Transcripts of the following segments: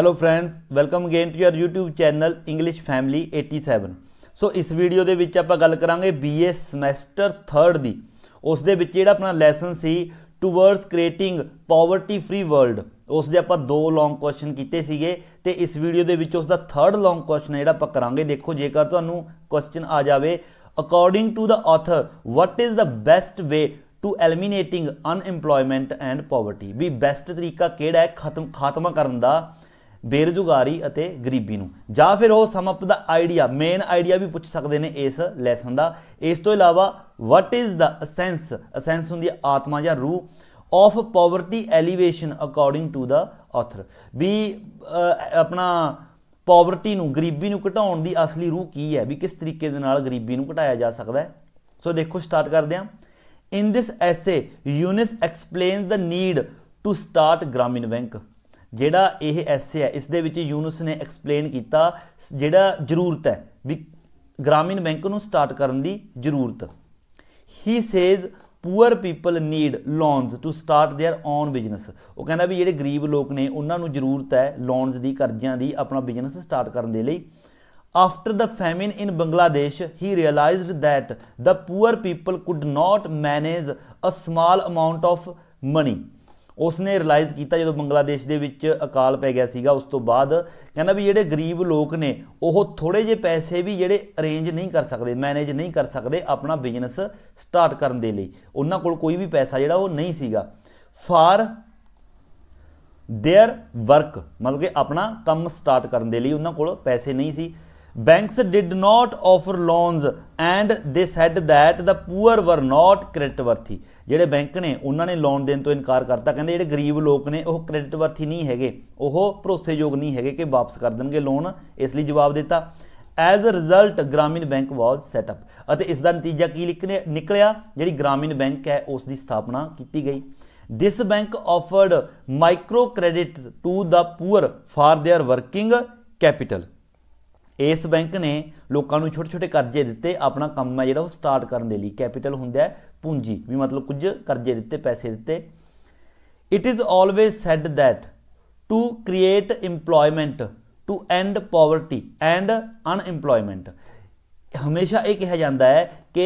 hello friends welcome again to your YouTube channel English family 87 so ਇਸ video ਦੇ ਵਿੱਚ ਆਪਾਂ ਗੱਲ ਕਰਾਂਗੇ BA ਸਮੈਸਟਰ 3 ਦੀ ਉਸ ਦੇ ਵਿੱਚ ਜਿਹੜਾ ਆਪਣਾ ਲੈਸਨ ਸੀ towards creating poverty free world ਉਸ ਦੇ ਆਪਾਂ ਦੋ ਲੌਂਗ ਕੁਐਸਚਨ ਕੀਤੇ ਸੀਗੇ ਤੇ ਇਸ ਵੀਡੀਓ ਦੇ ਵਿੱਚ ਉਸ ਦਾ ਥਰਡ ਲੌਂਗ ਕੁਐਸਚਨ ਜਿਹੜਾ ਆਪਾਂ ਕਰਾਂਗੇ ਦੇਖੋ ਜੇਕਰ ਤੁਹਾਨੂੰ ਕੁਐਸਚਨ ਆ ਜਾਵੇ according to the author what is the best way to eliminating unemployment and poverty ਵੀ ਬੈਸਟ ਤਰੀਕਾ ਕਿਹੜਾ ਹੈ ਖਤਮ ਖਾਤਮਾ ਕਰਨ ਦਾ ਬੇਰੁਜ਼ਗਾਰੀ ਅਤੇ ਗਰੀਬੀ ਨੂੰ ਜਾਂ ਫਿਰ ਉਹ ਸਮ ਅਪ ਦਾ ਆਈਡੀਆ ਮੇਨ ਆਈਡੀਆ ਵੀ ਪੁੱਛ ਸਕਦੇ ਨੇ ਇਸ ਲੈਸਨ ਦਾ ਇਸ ਤੋਂ ਇਲਾਵਾ ਵਾਟ ਇਜ਼ ਦਾ ਅਸੈਂਸ ਅਸੈਂਸ ਹੁੰਦੀ ਹੈ ਆਤਮਾ ਜਾਂ ਰੂਹ of poverty alleviation according to the author ਵੀ ਆਪਣਾ ਪਾਵਰਟੀ ਨੂੰ ਗਰੀਬੀ ਨੂੰ ਘਟਾਉਣ ਦੀ ਅਸਲੀ ਰੂਹ ਕੀ ਹੈ ਵੀ ਕਿਸ ਤਰੀਕੇ ਦੇ ਨਾਲ ਗਰੀਬੀ ਨੂੰ ਘਟਾਇਆ ਜਾ ਸਕਦਾ ਹੈ ਸੋ ਦੇਖੋ ਸਟਾਰਟ ਕਰਦੇ ਹਾਂ in this essay Yunus explains the need to start Grameen Bank ਜਿਹੜਾ ਇਹ ਐਸੇ ਹੈ ਇਸ ਦੇ ਵਿੱਚ ਯੂਨਸ ਨੇ ਐਕਸਪਲੇਨ ਕੀਤਾ ਜਿਹੜਾ ਜ਼ਰੂਰਤ ਹੈ ਵੀ ਗ੍ਰਾਮੀਣ ਬੈਂਕ ਨੂੰ ਸਟਾਰਟ ਕਰਨ ਦੀ ਜ਼ਰੂਰਤ he says poor people need loans to start their own business ਉਹ ਕਹਿੰਦਾ ਵੀ ਜਿਹੜੇ ਗਰੀਬ ਲੋਕ ਨੇ ਉਹਨਾਂ ਨੂੰ ਜ਼ਰੂਰਤ ਹੈ ਲੋਨਸ ਦੀ ਕਰਜ਼ਿਆਂ ਦੀ ਆਪਣਾ ਬਿਜ਼ਨਸ ਸਟਾਰਟ ਕਰਨ ਦੇ ਲਈ after the famine in Bangladesh he realized that the poor people could not manage a small amount of money ਉਸ ਨੇ ਰਿਅਲਾਈਜ਼ ਕੀਤਾ ਜਦੋਂ ਬੰਗਲਾਦੇਸ਼ ਦੇ ਵਿੱਚ ਅਕਾਲ ਪੈ ਗਿਆ ਸੀਗਾ ਉਸ ਤੋਂ ਬਾਅਦ ਕਹਿੰਦਾ ਵੀ ਜਿਹੜੇ ਗਰੀਬ ਲੋਕ ਨੇ ਉਹ ਥੋੜੇ ਜਿਹੇ ਪੈਸੇ ਵੀ ਜਿਹੜੇ ਅਰੇਂਜ ਨਹੀਂ ਕਰ ਸਕਦੇ ਮੈਨੇਜ ਨਹੀਂ ਕਰ ਸਕਦੇ ਆਪਣਾ ਬਿਜ਼ਨਸ ਸਟਾਰਟ ਕਰਨ ਦੇ ਲਈ ਉਹਨਾਂ ਕੋਲ ਕੋਈ ਵੀ ਪੈਸਾ ਜਿਹੜਾ ਉਹ ਨਹੀਂ ਸੀਗਾ ਫਾਰ देयर ਵਰਕ ਮਤਲਬ ਕਿ ਆਪਣਾ ਕੰਮ ਸਟਾਰਟ ਕਰਨ ਦੇ ਲਈ ਉਹਨਾਂ ਕੋਲ ਪੈਸੇ ਨਹੀਂ ਸੀ banks did not offer loans and they said that the poor were not credit worthy ਜਿਹੜੇ ਬੈਂਕ ਨੇ ਉਹਨਾਂ ਨੇ ਲੋਨ ਦੇਣ ਤੋਂ ਇਨਕਾਰ ਕਰਤਾ ਕਹਿੰਦੇ ਜਿਹੜੇ ਗਰੀਬ ਲੋਕ ਨੇ ਉਹ ਕ੍ਰੈਡਿਟ ਵਰਥੀ ਨਹੀਂ ਹੈਗੇ ਉਹ ਭਰੋਸੇਯੋਗ ਨਹੀਂ ਹੈਗੇ ਕਿ ਵਾਪਸ ਕਰ ਦੇਣਗੇ ਲੋਨ ਇਸ ਲਈ ਜਵਾਬ ਦਿੱਤਾ as a result Grameen Bank was set up ਅਤੇ ਇਸ ਦਾ ਨਤੀਜਾ ਕੀ ਨਿਕਲਿਆ ਜਿਹੜੀ ਗ੍ਰਾਮੀਣ ਬੈਂਕ ਹੈ ਉਸ ਦੀ ਸਥਾਪਨਾ ਕੀਤੀ ਗਈ this bank offered microcredits to the poor for their working capital ਇਸ ਬੈਂਕ ਨੇ ਲੋਕਾਂ ਨੂੰ ਛੋਟੇ ਛੋਟੇ ਕਰਜ਼ੇ ਦਿੱਤੇ ਆਪਣਾ ਕੰਮ ਹੈ ਜਿਹੜਾ ਉਹ ਸਟਾਰਟ ਕਰਨ ਦੇ ਲਈ ਕੈਪੀਟਲ ਹੁੰਦਾ ਹੈ ਪੂੰਜੀ ਵੀ ਮਤਲਬ ਕੁਝ ਕਰਜ਼ੇ ਦਿੱਤੇ ਪੈਸੇ ਦਿੱਤੇ it is always said that to create EMPLOYMENT to end poverty and unemployment ਹਮੇਸ਼ਾ ਇਹ ਕਿਹਾ ਜਾਂਦਾ ਹੈ ਕਿ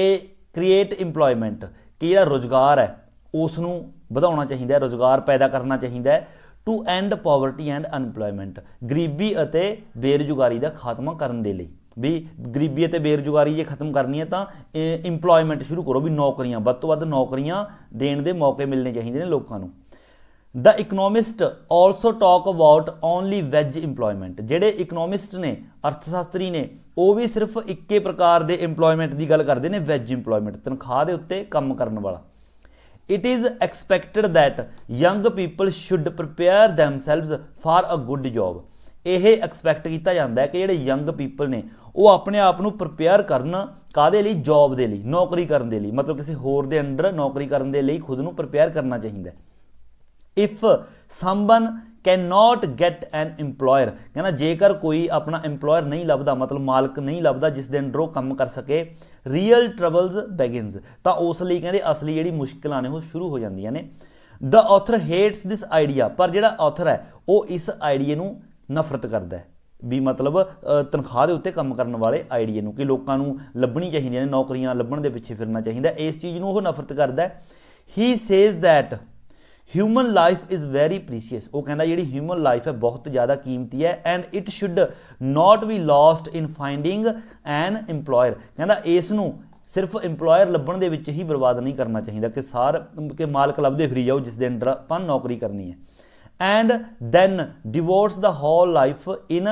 ਕ੍ਰੀਏਟ ਏਮਪਲੋਇਮੈਂਟ ਕਿ ਜਿਹੜਾ ਰੋਜ਼ਗਾਰ ਹੈ ਉਸ ਨੂੰ ਵਧਾਉਣਾ ਚਾਹੀਦਾ ਹੈ ਰੋਜ਼ਗਾਰ ਪੈਦਾ ਕਰਨਾ ਚਾਹੀਦਾ ਹੈ to end poverty and unemployment ਗਰੀਬੀ ਅਤੇ ਬੇਰੁਜ਼ਗਾਰੀ ਦਾ ਖਾਤਮਾ ਕਰਨ ਦੇ ਲਈ ਵੀ ਗਰੀਬੀ ਅਤੇ ਬੇਰੁਜ਼ਗਾਰੀ ਇਹ ਖਤਮ ਕਰਨੀ ਹੈ ਤਾਂ ਇੰਪਲੋਇਮੈਂਟ ਸ਼ੁਰੂ ਕਰੋ ਵੀ ਨੌਕਰੀਆਂ ਵੱਧ ਤੋਂ ਵੱਧ ਨੌਕਰੀਆਂ ਦੇਣ ਦੇ ਮੌਕੇ ਮਿਲਨੇ ਚਾਹੀਦੇ ਨੇ ਲੋਕਾਂ ਨੂੰ the economist also talk about only wage employment ਜਿਹੜੇ ਇਕਨੋਮਿਸਟ ਨੇ ਅਰਥਸ਼ਾਸਤਰੀ ਨੇ ਉਹ ਵੀ ਸਿਰਫ ਇੱਕੇ ਪ੍ਰਕਾਰ ਦੇ ਇੰਪਲੋਇਮੈਂਟ ਦੀ ਗੱਲ ਕਰਦੇ ਨੇ ਵੈਜ ਇੰਪਲੋਇਮੈਂਟ ਤਨਖਾਹ ਦੇ ਉੱਤੇ ਕੰਮ ਕਰਨ ਵਾਲਾ it is expected that young people should prepare themselves for a good job ਇਹ ਐਕਸਪੈਕਟ ਕੀਤਾ ਜਾਂਦਾ ਹੈ ਕਿ ਜਿਹੜੇ ਯੰਗ ਪੀਪਲ ਨੇ ਉਹ ਆਪਣੇ ਆਪ ਨੂੰ ਪ੍ਰਪੇਅਰ ਕਰਨ ਕਾਦੇ ਲਈ ਜੌਬ ਦੇ ਲਈ ਨੌਕਰੀ ਕਰਨ ਦੇ ਲਈ ਮਤਲਬ ਕਿਸੇ ਹੋਰ ਦੇ ਅੰਡਰ ਨੌਕਰੀ ਕਰਨ ਦੇ ਲਈ ਖੁਦ ਨੂੰ ਪ੍ਰਪੇਅਰ ਕਰਨਾ ਚਾਹੀਦਾ ਹੈ if someone can not get an EMPLOYER ਕਹਿੰਦਾ ਜੇਕਰ ਕੋਈ ਆਪਣਾ EMPLOYER ਨਹੀਂ ਲੱਭਦਾ ਮਤਲਬ ਮਾਲਕ ਨਹੀਂ ਲੱਭਦਾ ਜਿਸ ਦੇ ਅੰਡਰ ਉਹ ਕੰਮ ਕਰ ਸਕੇ ਰੀਅਲ ਟਰਬਲਸ ਬੈਗਿੰਸ ਤਾਂ ਉਸ ਲਈ ਕਹਿੰਦੇ ਅਸਲੀ ਜਿਹੜੀ ਮੁਸ਼ਕਲਾਂ ਨੇ ਉਹ ਸ਼ੁਰੂ ਹੋ ਜਾਂਦੀਆਂ ਨੇ the author hates this idea ਪਰ ਜਿਹੜਾ ਆਥਰ ਹੈ ਉਹ ਇਸ ਆਈਡੀਆ ਨੂੰ ਨਫ਼ਰਤ ਕਰਦਾ ਹੈ ਵੀ ਮਤਲਬ ਤਨਖਾਹ ਦੇ ਉੱਤੇ ਕੰਮ ਕਰਨ ਵਾਲੇ ਆਈਡੀਆ ਨੂੰ ਕਿ ਲੋਕਾਂ ਨੂੰ ਲੱਭਣੀ ਚਾਹੀਦੀਆਂ ਨੇ ਨੌਕਰੀਆਂ ਲੱਭਣ ਦੇ ਪਿੱਛੇ ਫਿਰਨਾ ਚਾਹੀਦਾ ਇਸ ਚੀਜ਼ ਨੂੰ ਉਹ ਨਫ਼ਰਤ ਕਰਦਾ ਹੈ he says that human life is very precious ਉਹ ਕਹਿੰਦਾ ਜਿਹੜੀ ਹਿਊਮਨ ਲਾਈਫ ਹੈ ਬਹੁਤ ਜ਼ਿਆਦਾ ਕੀਮਤੀ ਹੈ and it should not be lost in finding an employer ਕਹਿੰਦਾ ਇਸ ਨੂੰ ਸਿਰਫ ਏਮਪਲੋਇਰ ਲੱਭਣ ਦੇ ਵਿੱਚ ਹੀ ਬਰਬਾਦ ਨਹੀਂ ਕਰਨਾ ਚਾਹੀਦਾ ਕਿ ਸਾਰ ਕਿ ਮਾਲਕ ਲੱਭਦੇ ਫਰੀ ਜਾਓ ਜਿਸ ਦੇ ਅੰਡਰ ਆਪਾਂ ਨੌਕਰੀ ਕਰਨੀ ਹੈ ਐਂਡ ਦੈਨ ਡਿਵੋਰਸ the whole life in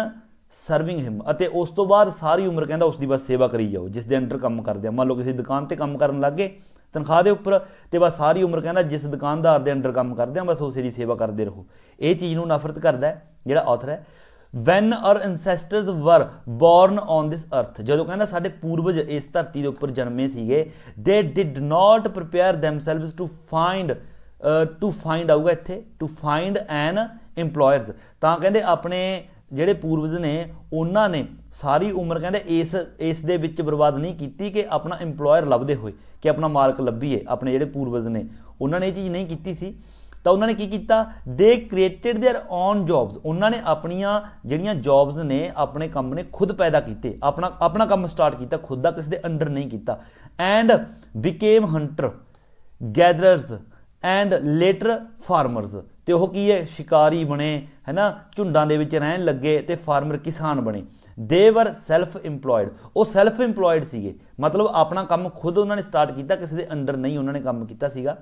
serving him ਅਤੇ ਉਸ ਤੋਂ ਬਾਅਦ ਸਾਰੀ ਉਮਰ ਕਹਿੰਦਾ ਉਸ ਦੀ ਬਸ ਸੇਵਾ ਕਰੀ ਜਾਓ ਜਿਸ ਦੇ ਅੰਡਰ ਕੰਮ ਕਰਦੇ ਆ ਮੰਨ ਲਓ ਕਿਸੇ ਦੁਕਾਨ ਤੇ ਕੰਮ ਕਰਨ ਲੱਗੇ ਤਨਖਾਹ ਦੇ ਉੱਪਰ ਤੇ ਬਸ ਸਾਰੀ ਉਮਰ ਕਹਿੰਦਾ ਜਿਸ ਦੁਕਾਨਦਾਰ ਦੇ ਅੰਡਰ ਕੰਮ ਕਰਦੇ ਆ ਬਸ ਉਸੇ ਦੀ ਸੇਵਾ ਕਰਦੇ ਰਹੋ ਇਹ ਚੀਜ਼ ਨੂੰ ਨਫ਼ਰਤ ਕਰਦਾ ਜਿਹੜਾ ਆਥਰ ਹੈ when our ancestors were born on this earth ਜਦੋਂ ਕਹਿੰਦਾ ਸਾਡੇ ਪੂਰਵਜ ਇਸ ਧਰਤੀ ਦੇ ਉੱਪਰ ਜਨਮੇ ਸੀਗੇ they did not prepare themselves to find to find ਆਊਗਾ ਇੱਥੇ ਟੂ ਫਾਈਂਡ ਐਨ EMPLOYERS ਤਾਂ ਕਹਿੰਦੇ ਆਪਣੇ ਜਿਹੜੇ ਪੂਰਵਜ ਨੇ ਉਹਨਾਂ ਨੇ ਸਾਰੀ ਉਮਰ ਕਹਿੰਦੇ ਇਸ ਇਸ ਦੇ ਵਿੱਚ ਬਰਬਾਦ ਨਹੀਂ ਕੀਤੀ ਕਿ ਆਪਣਾ EMPLOYER ਲੱਭਦੇ ਹੋਏ ਕਿ ਆਪਣਾ ਮਾਲਕ ਲੱਭੀਏ ਆਪਣੇ ਜਿਹੜੇ ਪੂਰਵਜ ਨੇ ਉਹਨਾਂ ਨੇ ਇਹ ਚੀਜ਼ ਨਹੀਂ ਕੀਤੀ ਸੀ ਤਾਂ ਉਹਨਾਂ ਨੇ ਕੀ ਕੀਤਾ ਦੇ ਕ੍ਰੀਏਟਡ देयर ਓਨ ਜੌਬਸ ਉਹਨਾਂ ਨੇ ਆਪਣੀਆਂ ਜਿਹੜੀਆਂ ਜੌਬਸ ਨੇ ਆਪਣੇ ਕੰਮ ਨੇ ਖੁਦ ਪੈਦਾ ਕੀਤੇ ਆਪਣਾ ਆਪਣਾ ਕੰਮ ਸਟਾਰਟ ਕੀਤਾ ਖੁਦ ਦਾ ਕਿਸੇ ਦੇ ਅੰਡਰ ਨਹੀਂ ਕੀਤਾ and became hunter gatherers and later farmers ਤੇ ਉਹ ਕੀ ਹੈ ਸ਼ਿਕਾਰੀ ਬਣੇ ਹੈਨਾ ਝੁੰਡਾਂ ਦੇ ਵਿੱਚ ਰਹਿਣ ਲੱਗੇ ਤੇ ਫਾਰਮਰ ਕਿਸਾਨ ਬਣੇ ਦੇ ਵਰ ਸੈਲਫ ਏਮਪਲੋਇਡ ਉਹ ਸੈਲਫ ਏਮਪਲੋਇਡ ਸੀਗੇ ਮਤਲਬ ਆਪਣਾ ਕੰਮ ਖੁਦ ਉਹਨਾਂ ਨੇ ਸਟਾਰਟ ਕੀਤਾ ਕਿਸੇ ਦੇ ਅੰਡਰ ਨਹੀਂ ਉਹਨਾਂ ਨੇ ਕੰਮ ਕੀਤਾ ਸੀਗਾ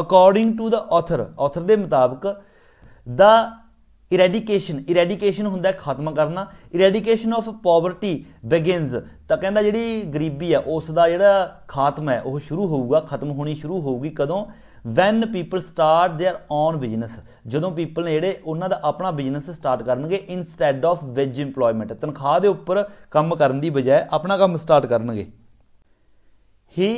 according to the author author ਦੇ ਮੁਤਾਬਕ ਦਾ ਇਰੈਡੀਕੇਸ਼ਨ ਇਰੈਡੀਕੇਸ਼ਨ ਹੁੰਦਾ ਖਤਮ ਕਰਨਾ ਇਰੈਡੀਕੇਸ਼ਨ ਆਫ ਪਾਵਰਟੀ ਬਿਗਿਨਸ ਤਾਂ ਕਹਿੰਦਾ ਜਿਹੜੀ ਗਰੀਬੀ ਆ ਉਸ ਦਾ ਜਿਹੜਾ ਖਾਤਮਾ ਹੈ ਉਹ ਸ਼ੁਰੂ ਹੋਊਗਾ ਖਤਮ ਹੋਣੀ ਸ਼ੁਰੂ ਹੋਊਗੀ ਕਦੋਂ when people start their own business ਜਦੋਂ ਪੀਪਲ ਨੇ ਜਿਹੜੇ ਉਹਨਾਂ ਦਾ ਆਪਣਾ ਬਿਜ਼ਨਸ ਸਟਾਰਟ ਕਰਨਗੇ ਇਨਸਟੈਡ ਆਫ ਵੇਜ ਏਮਪਲੋਇਮੈਂਟ ਤਨਖਾਹ ਦੇ ਉੱਪਰ ਕੰਮ ਕਰਨ ਦੀ ਬਜਾਏ ਆਪਣਾ ਕੰਮ ਸਟਾਰਟ ਕਰਨਗੇ he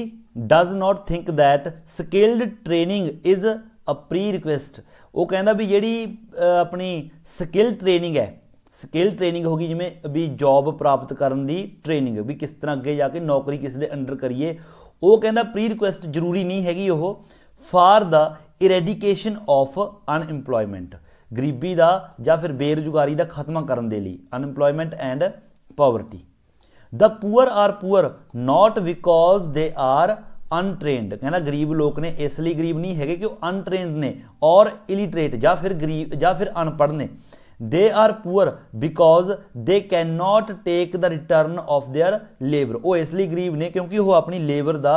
does not think that skilled training is a prerequisite ਉਹ ਕਹਿੰਦਾ ਵੀ ਜਿਹੜੀ ਆਪਣੀ ਸਕਿੱਲ ਟ੍ਰੇਨਿੰਗ ਹੈ ਸਕਿੱਲ ਟ੍ਰੇਨਿੰਗ ਹੋਗੀ ਜਿਵੇਂ ਵੀ ਜੌਬ ਪ੍ਰਾਪਤ ਕਰਨ ਦੀ ਟ੍ਰੇਨਿੰਗ ਵੀ ਕਿਸ ਤਰ੍ਹਾਂ ਅੱਗੇ ਜਾ ਕੇ ਨੌਕਰੀ ਕਿਸੇ ਦੇ ਅੰਡਰ ਕਰੀਏ ਉਹ ਕਹਿੰਦਾ ਪ੍ਰੀ ਰਿਕੁਐਸਟ ਜ਼ਰੂਰੀ ਨਹੀਂ ਹੈਗੀ ਉਹ for the eradication of unemployment ਗਰੀਬੀ ਦਾ ਜਾਂ ਫਿਰ ਬੇਰੁਜ਼ਗਾਰੀ ਦਾ ਖਤਮਾ ਕਰਨ ਦੇ ਲਈ ਅਨਇੰਪਲੋਇਮੈਂਟ ਐਂਡ ਪਾਵਰਟੀ ਦਾ poor are poor not because they are untrained ਕਹਿੰਦਾ ਗਰੀਬ ਲੋਕ ਨੇ ਇਸ ਲਈ ਗਰੀਬ ਨਹੀਂ ਹੈਗੇ ਕਿ ਉਹ ਅਨਟ੍ਰੇਨਡ ਨੇ ਔਰ ਇਲਿਟਰੇਟ ਜਾਂ ਫਿਰ ਗਰੀਬ ਜਾਂ ਫਿਰ ਅਨਪੜ੍ਹ ਨੇ they are poor because they can not take the return of their labour ਉਹ ਇਸ ਲਈ ਗਰੀਬ ਨੇ ਕਿਉਂਕਿ ਉਹ ਆਪਣੀ ਲੇਬਰ ਦਾ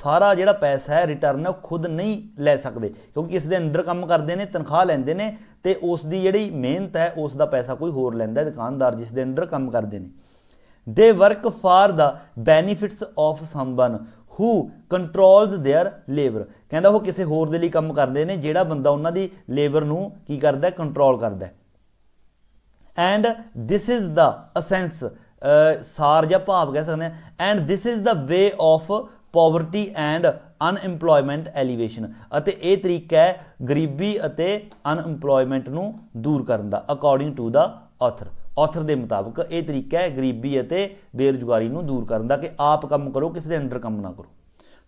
ਸਾਰਾ ਜਿਹੜਾ ਪੈਸਾ ਹੈ ਰਿਟਰਨ ਉਹ ਖੁਦ ਨਹੀਂ ਲੈ ਸਕਦੇ ਕਿਉਂਕਿ ਇਸ ਦੇ ਅੰਡਰ ਕੰਮ ਕਰਦੇ ਨੇ ਤਨਖਾਹ ਲੈਂਦੇ ਨੇ ਤੇ ਉਸ ਦੀ ਜਿਹੜੀ ਮਿਹਨਤ ਹੈ ਉਸ ਦਾ ਪੈਸਾ ਕੋਈ ਹੋਰ ਲੈਂਦਾ ਦੁਕਾਨਦਾਰ ਜਿਸ ਦੇ ਅੰਡਰ ਕੰਮ ਕਰਦੇ ਨੇ they work for the benefits of someone who controls their labour ਕਹਿੰਦਾ ਉਹ ਕਿਸੇ ਹੋਰ ਦੇ ਲਈ ਕੰਮ ਕਰਦੇ ਨੇ ਜਿਹੜਾ ਬੰਦਾ ਉਹਨਾਂ ਦੀ ਲੇਬਰ ਨੂੰ ਕੀ ਕਰਦਾ ਹੈ ਕੰਟਰੋਲ ਕਰਦਾ ਹੈ and this is the essence ਸਾਰ ਜਾਂ ਭਾਵ ਕਹਿ ਸਕਦੇ ਆ and this is the way of poverty and unemployment alleviation ਅਤੇ ਇਹ ਤਰੀਕਾ ਹੈ ਗਰੀਬੀ ਅਤੇ ਅਨਇੰਪਲੋਇਮੈਂਟ ਨੂੰ ਦੂਰ ਕਰਨ ਦਾ according to the author author ਦੇ ਮੁਤਾਬਕ ਇਹ ਤਰੀਕਾ ਹੈ ਗਰੀਬੀ ਅਤੇ ਬੇਰੁਜ਼ਗਾਰੀ ਨੂੰ ਦੂਰ ਕਰਨ ਦਾ ਕਿ ਆਪ ਕੰਮ ਕਰੋ ਕਿਸੇ ਦੇ ਅੰਡਰ ਕੰਮ ਨਾ ਕਰੋ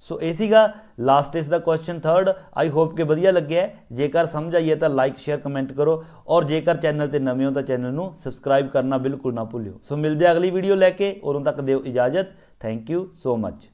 ਸੋ ਇਹ ਸੀਗਾ ਲਾਸਟ ਇਸ ਦਾ ਕੁਐਸਚਨ ਥਰਡ ਆਈ ਹੋਪ ਕਿ ਵਧੀਆ ਲੱਗਿਆ ਜੇਕਰ ਸਮਝ ਆਈਏ ਤਾਂ ਲਾਈਕ ਸ਼ੇਅਰ ਕਮੈਂਟ ਕਰੋ ਔਰ ਜੇਕਰ ਚੈਨਲ ਤੇ ਨਵੇਂ ਹੋ ਤਾਂ ਚੈਨਲ ਨੂੰ ਸਬਸਕ੍ਰਾਈਬ ਕਰਨਾ ਬਿਲਕੁਲ ਨਾ ਭੁੱਲਿਓ ਸੋ ਮਿਲਦੇ ਆ ਅਗਲੀ ਵੀਡੀਓ ਲੈ ਕੇ ਉਦੋਂ ਤੱਕ ਦਿਓ ਇਜਾਜ਼ਤ ਥੈਂਕ ਯੂ ਸੋ ਮਚ